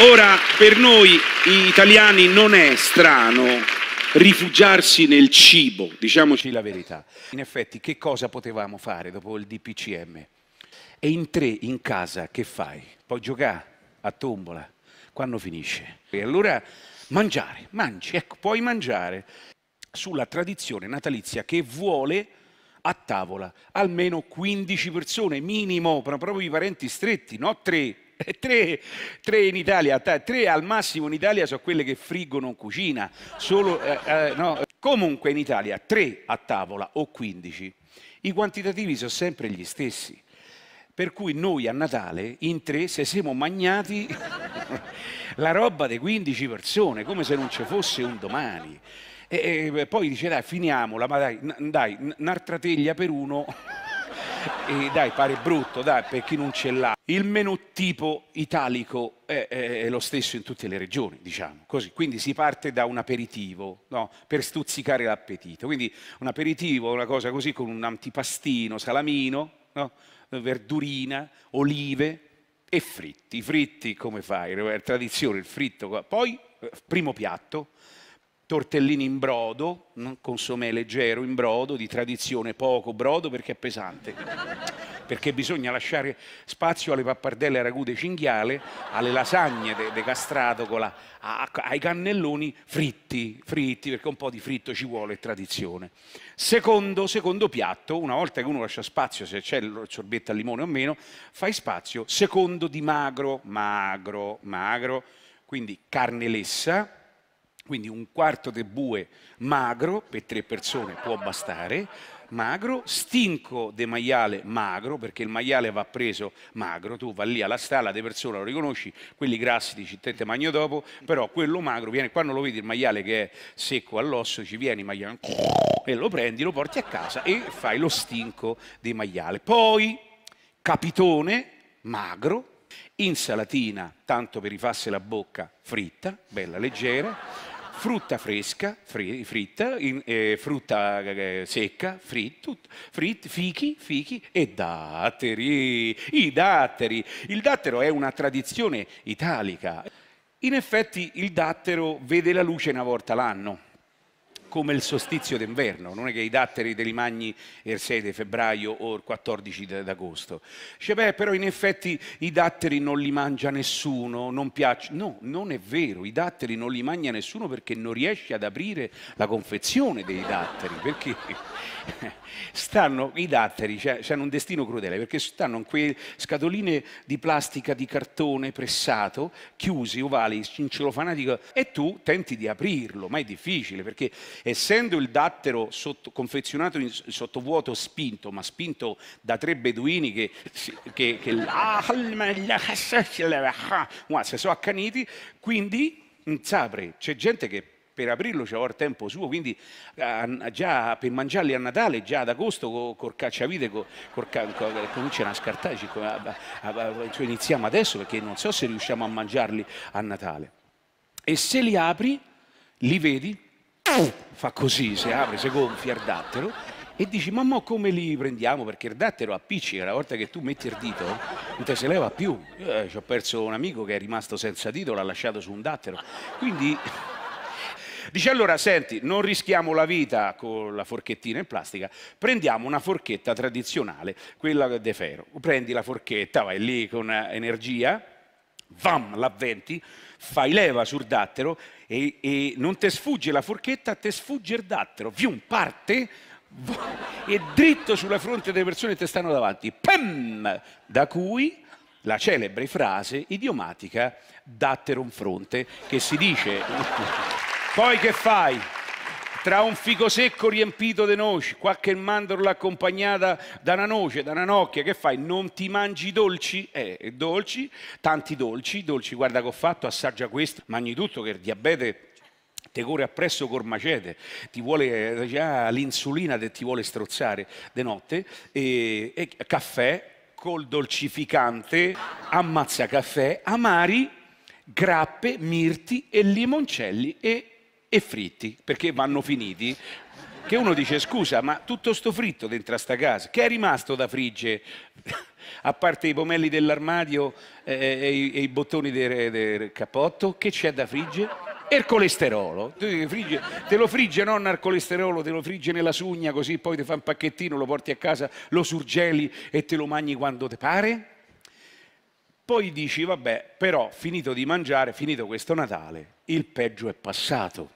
Ora, per noi italiani non è strano rifugiarsi nel cibo, diciamoci la verità. In effetti, che cosa potevamo fare dopo il DPCM? E in tre in casa che fai? Puoi giocare a tombola? Quando finisce? E allora mangiare, mangi, ecco, puoi mangiare sulla tradizione natalizia che vuole a tavola almeno 15 persone minimo, proprio i parenti stretti, no tre Tre, tre, in Italia, tre al massimo in Italia sono quelle che friggono in cucina. Solo, eh, eh, no. Comunque in Italia tre a tavola o 15, i quantitativi sono sempre gli stessi. Per cui noi a Natale in tre se siamo magnati la roba di 15 persone, come se non ci fosse un domani. E, e poi dice dai finiamola, ma dai, dai, un'altra teglia per uno. E dai, pare brutto, dai, per chi non ce l'ha. Il menu tipo italico è, è, è, lo stesso in tutte le regioni, diciamo così. Quindi si parte da un aperitivo, no? per stuzzicare l'appetito. Quindi un aperitivo, una cosa così con un antipastino, salamino, no? verdurina, olive e fritti. I fritti come fai? È tradizione il fritto. Poi eh, primo piatto tortellini in brodo, mm, consomè leggero in brodo, di tradizione poco brodo perché è pesante, perché bisogna lasciare spazio alle pappardelle a ragù de cinghiale, alle lasagne de, de ai cannelloni fritti, fritti, perché un po' di fritto ci vuole, è tradizione. Secondo, secondo piatto, una volta che uno lascia spazio, se c'è il sorbetto al limone o meno, fai spazio, secondo di magro, magro, magro, quindi carne lessa, quindi un quarto di bue magro, per tre persone può bastare, magro, stinco di maiale magro, perché il maiale va preso magro, tu vai lì alla stalla di persone, lo riconosci, quelli grassi dici te te magno dopo, però quello magro viene, quando lo vedi il maiale che è secco all'osso, ci vieni maiale e lo prendi, lo porti a casa e fai lo stinco di maiale. Poi capitone magro, insalatina, tanto per rifarsi la bocca fritta, bella leggera, frutta fresca, fritta, in, eh, frutta eh, secca, fritto, fritt, fichi, fichi e datteri, i datteri. Il dattero è una tradizione italica. In effetti il dattero vede la luce una volta l'anno come il solstizio d'inverno, non è che i datteri te li mangi il 6 di febbraio o il 14 d'agosto. Dice, beh, però in effetti i datteri non li mangia nessuno, non piace. No, non è vero, i datteri non li mangia nessuno perché non riesci ad aprire la confezione dei datteri, perché stanno, i datteri cioè, hanno un destino crudele, perché stanno in quelle scatoline di plastica, di cartone pressato, chiusi, ovali, in celofanatico, e tu tenti di aprirlo, ma è difficile perché Essendo il dattero sotto, confezionato in sottovuoto spinto, ma spinto da tre beduini che, che, che ah, si ah, sono accaniti, quindi sapre, c'è gente che per aprirlo c'è il tempo suo, quindi eh, già per mangiarli a Natale, già ad agosto con co cacciavite, col co, co, cominciano a scartarci, a, a, a, cioè iniziamo adesso perché non so se riusciamo a mangiarli a Natale. E se li apri, li vedi, fa così, si apre, si gonfia il dattero e dici ma mo come li prendiamo perché il dattero appiccica, la volta che tu metti il dito non te si leva più. Eh, ci ho perso un amico che è rimasto senza dito, l'ha lasciato su un dattero. Quindi dice allora senti, non rischiamo la vita con la forchettina in plastica, prendiamo una forchetta tradizionale, quella de ferro. Prendi la forchetta, vai lì con energia vam, l'avventi, fai leva sul dattero e, e non ti sfugge la forchetta, ti sfugge il dattero, vium, parte e dritto sulla fronte delle persone che stanno davanti, pem, da cui la celebre frase idiomatica dattero un fronte che si dice poi che fai? tra un fico secco riempito di noci, qualche mandorla accompagnata da una noce, da una nocchia, che fai? Non ti mangi dolci? Eh, dolci, tanti dolci, dolci, guarda che ho fatto, assaggia questo, mangi tutto che il diabete te corre appresso col macete, ti vuole, ah, l'insulina che ti vuole strozzare di notte, e, e caffè col dolcificante, ammazza caffè, amari, grappe, mirti e limoncelli e e fritti, perché vanno finiti, che uno dice scusa, ma tutto sto fritto dentro a sta casa, che è rimasto da frigge? a parte i pomelli dell'armadio eh, eh, e, e, e, i bottoni del, del cappotto, che c'è da frigge? E il colesterolo, frigge, te lo frigge nonna il colesterolo, te lo frigge nella sugna così poi ti fa un pacchettino, lo porti a casa, lo surgeli e te lo mangi quando ti pare? Poi dici, vabbè, però finito di mangiare, finito questo Natale, il peggio è passato.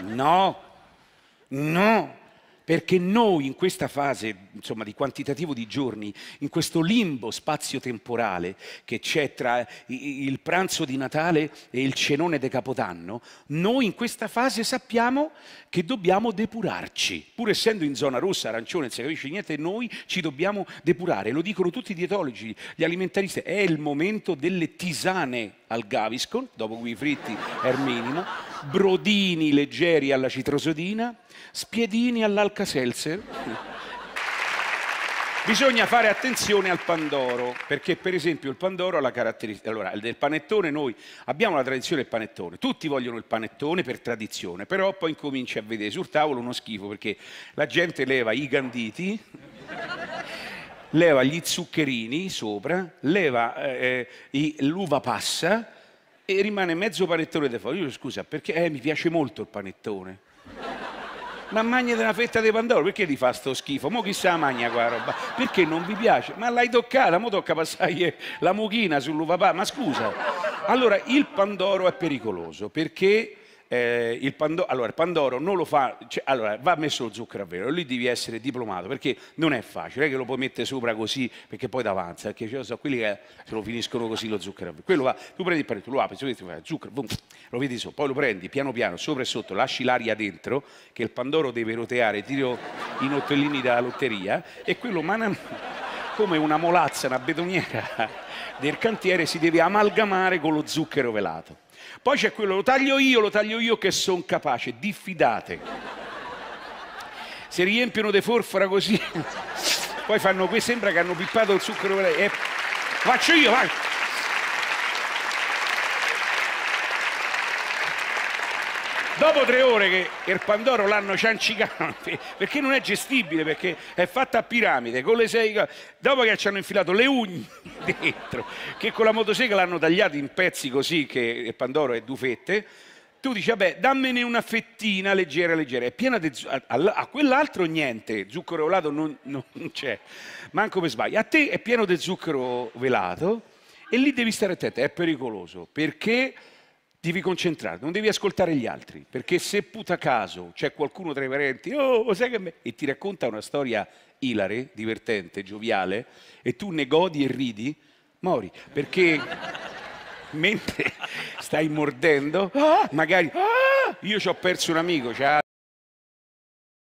No, no, perché noi in questa fase insomma, di quantitativo di giorni, in questo limbo spazio-temporale che c'è tra il pranzo di Natale e il cenone di Capodanno, noi in questa fase sappiamo che dobbiamo depurarci. Pur essendo in zona rossa, arancione, non si capisce niente, noi ci dobbiamo depurare. Lo dicono tutti i dietologi, gli alimentaristi. È il momento delle tisane al Gaviscon, dopo cui i fritti è il minimo brodini leggeri alla citrosodina, spiedini all'alcaselzer. Bisogna fare attenzione al pandoro, perché per esempio il pandoro ha la caratteristica... Allora, del panettone noi abbiamo la tradizione del panettone, tutti vogliono il panettone per tradizione, però poi incominci a vedere sul tavolo uno schifo, perché la gente leva i ganditi, leva gli zuccherini sopra, leva eh, eh l'uva passa, e rimane mezzo panettone di fuori. Io scusa, perché eh, mi piace molto il panettone. Ma magna della fetta di pandoro, perché ti fa sto schifo? Mo chissà magna qua roba, perché non vi piace? Ma l'hai toccata, mo tocca passare la mucchina sull'uva ma scusa. Allora, il pandoro è pericoloso perché eh, il, Pandoro, allora, Pandoro non lo fa, cioè, allora va messo lo zucchero a velo, lì devi essere diplomato perché non è facile, non è che lo puoi mettere sopra così perché poi d'avanza, perché cioè, sono quelli che se lo finiscono così lo zucchero a velo, quello va, tu prendi il panetto, lo apri, lo fai, zucchero, boom, lo vedi sopra, poi lo prendi piano piano, sopra e sotto, lasci l'aria dentro che il Pandoro deve roteare, tiro i nottellini dalla lotteria e quello manano come una molazza, una betoniera del cantiere si deve amalgamare con lo zucchero velato. Poi c'è quello, lo taglio io, lo taglio io che sono capace, diffidate. Se riempiono de forfora così, poi fanno qui, sembra che hanno pippato il zucchero. Eh, faccio io, vai. Dopo tre ore che il Pandoro l'hanno ciancicante, perché non è gestibile, perché è fatta a piramide, con le sei... Dopo che ci hanno infilato le ugne dentro, che con la motosega l'hanno tagliata in pezzi così, che il Pandoro è dufette, tu dici, vabbè, dammene una fettina leggera, leggera. È piena di... zucchero, a, a quell'altro niente, zucchero velato non, non c'è, manco per sbaglio. A te è pieno di zucchero velato e lì devi stare attento, è pericoloso, perché devi concentrarti, non devi ascoltare gli altri, perché se puta caso c'è qualcuno tra i parenti, oh, oh, sai che me... e ti racconta una storia ilare, divertente, gioviale, e tu ne godi e ridi, mori, perché mentre stai mordendo, ah! magari, ah, io ci ho perso un amico,